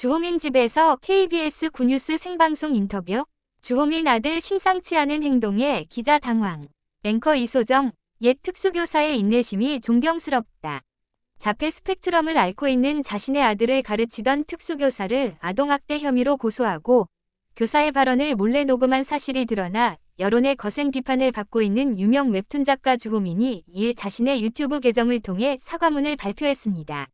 주호민 집에서 KBS 9뉴스 생방송 인터뷰 주호민 아들 심상치 않은 행동에 기자 당황 앵커 이소정 옛 특수교사의 인내심이 존경스럽다. 자폐 스펙트럼을 앓고 있는 자신의 아들을 가르치던 특수교사를 아동학대 혐의로 고소하고 교사의 발언을 몰래 녹음한 사실이 드러나 여론의 거센 비판을 받고 있는 유명 웹툰 작가 주호민이 이에 자신의 유튜브 계정을 통해 사과문을 발표했습니다.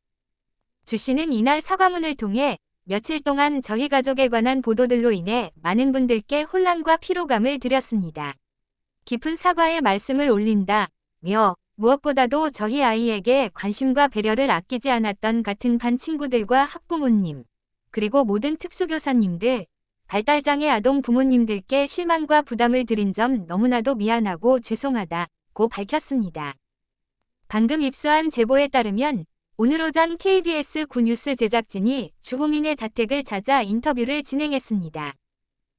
주 씨는 이날 사과문을 통해 며칠 동안 저희 가족에 관한 보도들로 인해 많은 분들께 혼란과 피로감을 드렸습니다. 깊은 사과의 말씀을 올린다, 며 무엇보다도 저희 아이에게 관심과 배려를 아끼지 않았던 같은 반 친구들과 학부모님, 그리고 모든 특수교사님들, 발달장애 아동 부모님들께 실망과 부담을 드린 점 너무나도 미안하고 죄송하다고 밝혔습니다. 방금 입수한 제보에 따르면 오늘 오전 KBS 9뉴스 제작진이 주호민의 자택을 찾아 인터뷰를 진행했습니다.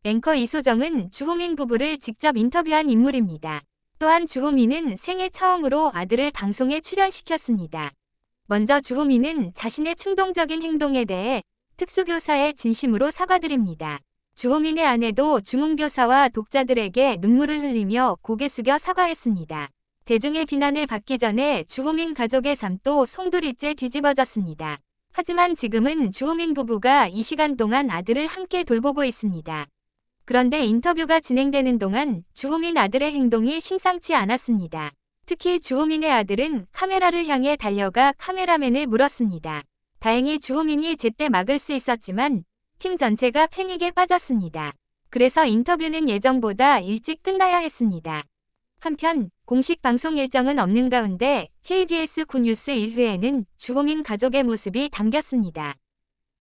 앵커 이소정은 주호민 부부를 직접 인터뷰한 인물입니다. 또한 주호민은 생애 처음으로 아들을 방송에 출연시켰습니다. 먼저 주호민은 자신의 충동적인 행동에 대해 특수교사의 진심으로 사과드립니다. 주호민의 아내도 주문교사와 독자들에게 눈물을 흘리며 고개 숙여 사과했습니다. 대중의 비난을 받기 전에 주호민 가족의 삶도 송두리째 뒤집어졌습니다. 하지만 지금은 주호민 부부가 이 시간 동안 아들을 함께 돌보고 있습니다. 그런데 인터뷰가 진행되는 동안 주호민 아들의 행동이 심상치 않았습니다. 특히 주호민의 아들은 카메라를 향해 달려가 카메라맨을 물었습니다. 다행히 주호민이 제때 막을 수 있었지만 팀 전체가 패닉에 빠졌습니다. 그래서 인터뷰는 예정보다 일찍 끝나야 했습니다. 한편 공식 방송 일정은 없는 가운데 KBS 굿뉴스 1회에는 주호민 가족의 모습이 담겼습니다.